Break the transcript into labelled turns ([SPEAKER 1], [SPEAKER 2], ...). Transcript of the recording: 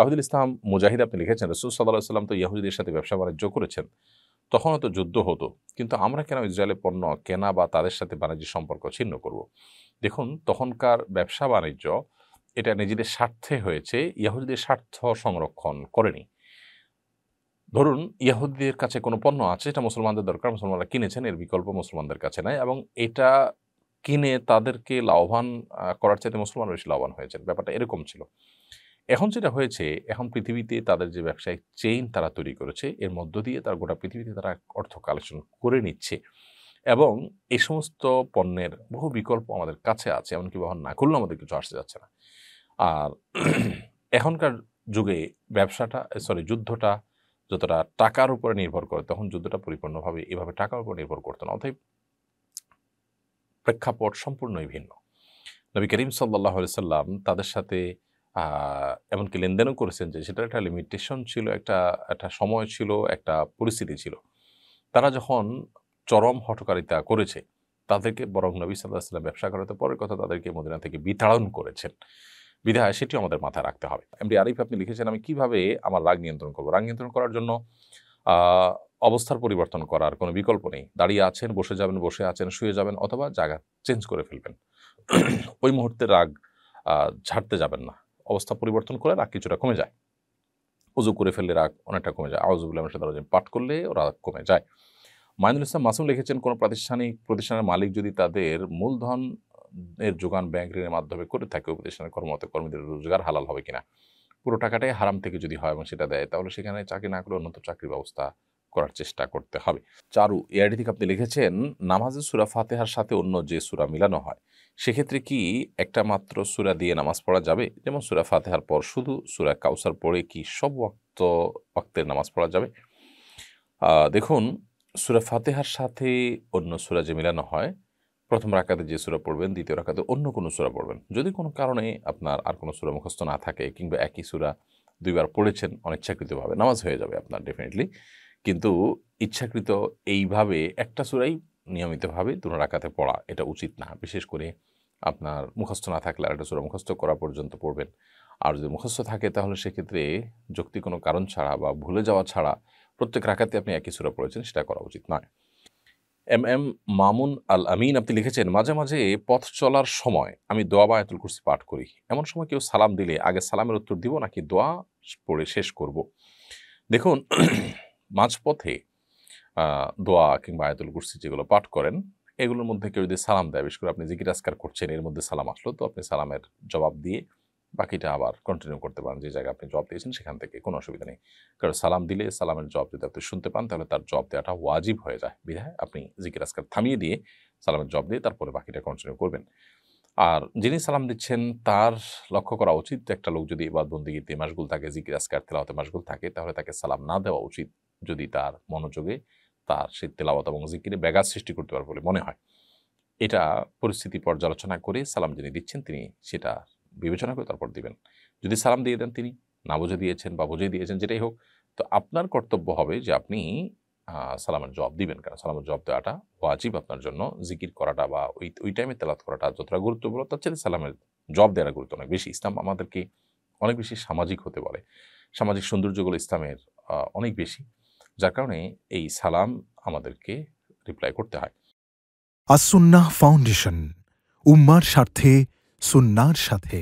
[SPEAKER 1] তাহিদুল ইসলাম মুজাহিদ আপনি লিখেছেন রসুল সাল্লাহ সাল্লাম তো ইয়াহুদের সাথে ব্যবসা বাণিজ্য করেছেন তখন তো যুদ্ধ হতো কিন্তু আমরা কেন ইসরায়েলের পণ্য কেনা বা তাদের সাথে বাণিজ্য সম্পর্ক ছিন্ন করব। দেখুন তখনকার ব্যবসা বাণিজ্য এটা নিজেদের স্বার্থে হয়েছে ইয়াহুদিদের স্বার্থ সংরক্ষণ করেনি ধরুন ইয়াহুদের কাছে কোনো পণ্য আছে এটা মুসলমানদের দরকার মুসলমানরা কিনেছেন এর বিকল্প মুসলমানদের কাছে নাই এবং এটা কিনে তাদেরকে লাভবান করার চাইতে মুসলমান বেশি লাভবান হয়েছেন ব্যাপারটা এরকম ছিল এখন যেটা হয়েছে এখন পৃথিবীতে তাদের যে ব্যবসায়িক চেইন তারা তৈরি করেছে এর মধ্য দিয়ে তারা গোটা পৃথিবীতে তারা অর্থ কালেকশন করে নিচ্ছে এবং এই সমস্ত পণ্যের বহু বিকল্প আমাদের কাছে আছে এমনকি বহন না করলে আমাদের কিছু আসতে যাচ্ছে না আর এখনকার যুগে ব্যবসাটা সরি যুদ্ধটা যতটা টাকার উপরে নির্ভর করে তখন যুদ্ধটা পরিপূর্ণভাবে এভাবে টাকার উপর নির্ভর করতো না অতএব প্রেক্ষাপট সম্পূর্ণই ভিন্ন নবী করিম সাল্লাহ সাল্লাম তাদের সাথে এমনকি লেনদেনও করেছেন যে সেটার একটা লিমিটেশন ছিল একটা একটা সময় ছিল একটা পরিস্থিতি ছিল তারা যখন চরম হটকারিতা করেছে তাদেরকে বরং নবী সাল্লাহ সাল্লাম ব্যবসা করাতে পরের কথা তাদেরকে মদিনা থেকে বিতাড়ন করেছেন বিধায় সেটিও আমাদের মাথায় রাখতে হবে এমনি আরিফ আপনি লিখেছেন আমি কিভাবে আমার রাগ নিয়ন্ত্রণ করবো রাগ নিয়ন্ত্রণ করার জন্য অবস্থার পরিবর্তন করার কোনো বিকল্প নেই দাঁড়িয়ে আছেন বসে যাবেন বসে আছেন শুয়ে যাবেন অথবা জায়গা চেঞ্জ করে ফেলবেন ওই মুহূর্তে রাগ ঝাড়তে যাবেন না অবস্থা পরিবর্তন করে রাগ কিছুটা কমে যায় উজু করে ফেললে রাগ অনেকটা কমে যায় আওয়াজুবুল্লাহ সাধারণ পাঠ করলে রাগ কমে যায় মাইনুল ইসলাম মাসুম লিখেছেন কোনো প্রাতিষ্ঠানিক প্রতিষ্ঠানের মালিক যদি তাদের মূলধন এর যোগান ব্যাংক ঋণের মাধ্যমে করে থাকে প্রতিষ্ঠানের কর্মরত কর্মীদের রোজগার হালাল হবে কিনা পুরো টাকাটাই হারাম থেকে যদি হয় এবং সেটা দেয় তাহলে সেখানে চাকরি না করে অন্যত চাকরির ব্যবস্থা করার চেষ্টা করতে হবে চারু এআইডি থেকে আপনি লিখেছেন নামাজের সুরা ফাতেহার সাথে অন্য যে সুরা মিলানো হয় সেক্ষেত্রে কি একটা মাত্র সুরা দিয়ে নামাজ পড়া যাবে যেমন সুরা ফাতেহার পর শুধু সুরা কাউসার পড়ে কি সব ওক্ত ওয়াক্তের নামাজ পড়া যাবে দেখুন সুরা ফাতেহার সাথে অন্য সুরা যে মিলানো হয় প্রথম রাখাতে যে সুরা পড়বেন দ্বিতীয় রাখাতে অন্য কোনো সুরা পড়বেন যদি কোনো কারণে আপনার আর কোনো সুরা মুখস্থ না থাকে কিংবা একই সুরা দুইবার পড়েছেন অনিচ্ছাকৃতভাবে নামাজ হয়ে যাবে আপনার ডেফিনেটলি কিন্তু ইচ্ছাকৃত এইভাবে একটা সুরাই নিয়মিতভাবে দুনো রাখাতে পড়া এটা উচিত না বিশেষ করে আপনার মুখস্থ না থাকলে আর একটা সুরা মুখস্থ করা পর্যন্ত পড়বেন আর যদি মুখস্থ থাকে তাহলে সেক্ষেত্রে যুক্তি কোনো কারণ ছাড়া বা ভুলে যাওয়া ছাড়া প্রত্যেক রাখাতে আপনি একই সুরা পড়েছেন সেটা করা উচিত নয় এম এম মামুন আল আমিন আপনি লিখেছেন মাঝে মাঝে পথ চলার সময় আমি দোয়া বা আয়তুল কুরসি পাঠ করি এমন সময় কেউ সালাম দিলে আগে সালামের উত্তর দিব নাকি দোয়া পড়ে শেষ করব দেখুন মাঝপথে দোয়া কিংবা আয়তুল কুরসি যেগুলো পাঠ করেন এগুলোর মধ্যে কেউ যদি সালাম দেয় বিশেষ করে আপনি আসকার করছেন এর মধ্যে সালাম আসলো তো আপনি সালামের জবাব দিয়ে বাকিটা আবার কন্টিনিউ করতে পারেন যে জায়গায় আপনি জব দিয়েছেন সেখান থেকে কোনো অসুবিধা নেই কারণ সালাম দিলে সালামের জব যদি আপনি শুনতে পান তাহলে তার জব দেওয়াটা ওয়াজিব হয়ে যায় বিধায় আপনি জিকির আসকার থামিয়ে দিয়ে সালামের জব দিয়ে তারপরে বাকিটা কন্টিনিউ করবেন আর যিনি সালাম দিচ্ছেন তার লক্ষ্য করা উচিত একটা লোক যদি এবার বন্দীগীতে মাসগুল থাকে জিকির আসকার তেলাওতে মাসগুল থাকে তাহলে তাকে সালাম না দেওয়া উচিত যদি তার মনোযোগে তার সেই তেলাবত এবং জিকিরে ব্যাঘাত সৃষ্টি করতে পারে বলে মনে হয় এটা পরিস্থিতি পর্যালোচনা করে সালাম যিনি দিচ্ছেন তিনি সেটা বিবেচনা করে তারপর দিবেন যদি সালাম দিয়ে দেন তিনি না বুঝে দিয়েছেন বা বুঝে দিয়েছেন যেটাই হোক তো আপনার কর্তব্য হবে যে আপনি সালামের জবাব দিবেন কারণ সালামের জবাব দেওয়াটা ওয়াজিব আপনার জন্য জিকির করাটা বা ওই ওই টাইমে তেলাত করাটা যতটা গুরুত্বপূর্ণ তার চেয়ে সালামের জবাব দেওয়ার গুরুত্ব অনেক বেশি ইসলাম আমাদেরকে অনেক বেশি সামাজিক হতে বলে সামাজিক সৌন্দর্যগুলো ইসলামের অনেক বেশি যার কারণে এই সালাম আমাদেরকে রিপ্লাই করতে হয় আসুন্না ফাউন্ডেশন উম্মার স্বার্থে সুন্নার সাথে